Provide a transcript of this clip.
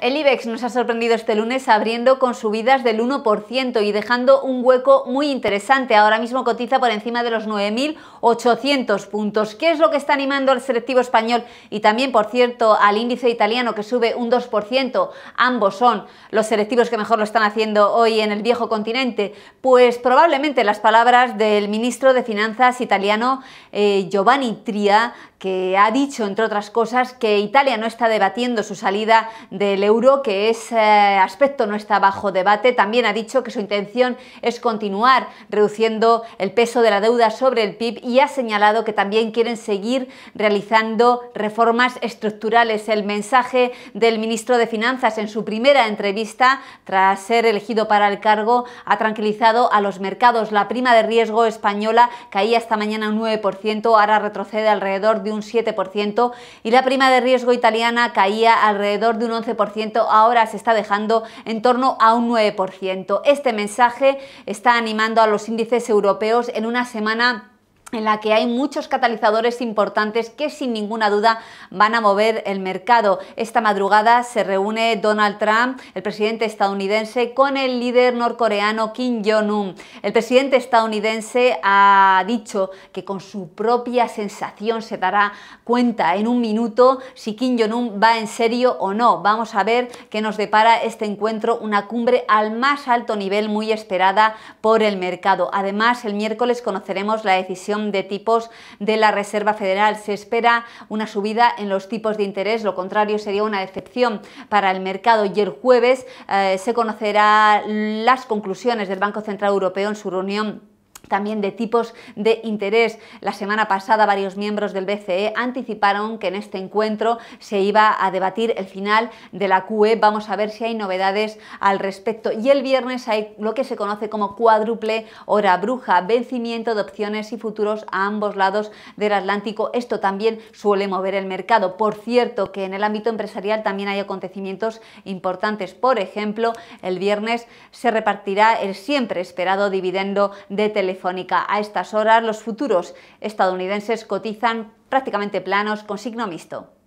El IBEX nos ha sorprendido este lunes abriendo con subidas del 1% y dejando un hueco muy interesante. Ahora mismo cotiza por encima de los 9.800 puntos. ¿Qué es lo que está animando al selectivo español y también, por cierto, al índice italiano que sube un 2%? Ambos son los selectivos que mejor lo están haciendo hoy en el viejo continente. Pues probablemente las palabras del ministro de Finanzas italiano eh, Giovanni Tria que ha dicho, entre otras cosas, que Italia no está debatiendo su salida del euro, que ese eh, aspecto no está bajo debate. También ha dicho que su intención es continuar reduciendo el peso de la deuda sobre el PIB y ha señalado que también quieren seguir realizando reformas estructurales. El mensaje del ministro de Finanzas en su primera entrevista, tras ser elegido para el cargo, ha tranquilizado a los mercados. La prima de riesgo española caía esta mañana un 9%, ahora retrocede alrededor de un 7% y la prima de riesgo italiana caía alrededor de un 11%, ahora se está dejando en torno a un 9%. Este mensaje está animando a los índices europeos en una semana en la que hay muchos catalizadores importantes que sin ninguna duda van a mover el mercado. Esta madrugada se reúne Donald Trump, el presidente estadounidense, con el líder norcoreano Kim Jong-un. El presidente estadounidense ha dicho que con su propia sensación se dará cuenta en un minuto si Kim Jong-un va en serio o no. Vamos a ver qué nos depara este encuentro, una cumbre al más alto nivel muy esperada por el mercado. Además, el miércoles conoceremos la decisión de tipos de la Reserva Federal. Se espera una subida en los tipos de interés, lo contrario sería una decepción para el mercado y el jueves eh, se conocerán las conclusiones del Banco Central Europeo en su reunión también de tipos de interés. La semana pasada varios miembros del BCE anticiparon que en este encuentro se iba a debatir el final de la QE. Vamos a ver si hay novedades al respecto. Y el viernes hay lo que se conoce como cuádruple hora bruja, vencimiento de opciones y futuros a ambos lados del Atlántico. Esto también suele mover el mercado. Por cierto, que en el ámbito empresarial también hay acontecimientos importantes. Por ejemplo, el viernes se repartirá el siempre esperado dividendo de Telefónica a estas horas los futuros estadounidenses cotizan prácticamente planos con signo mixto.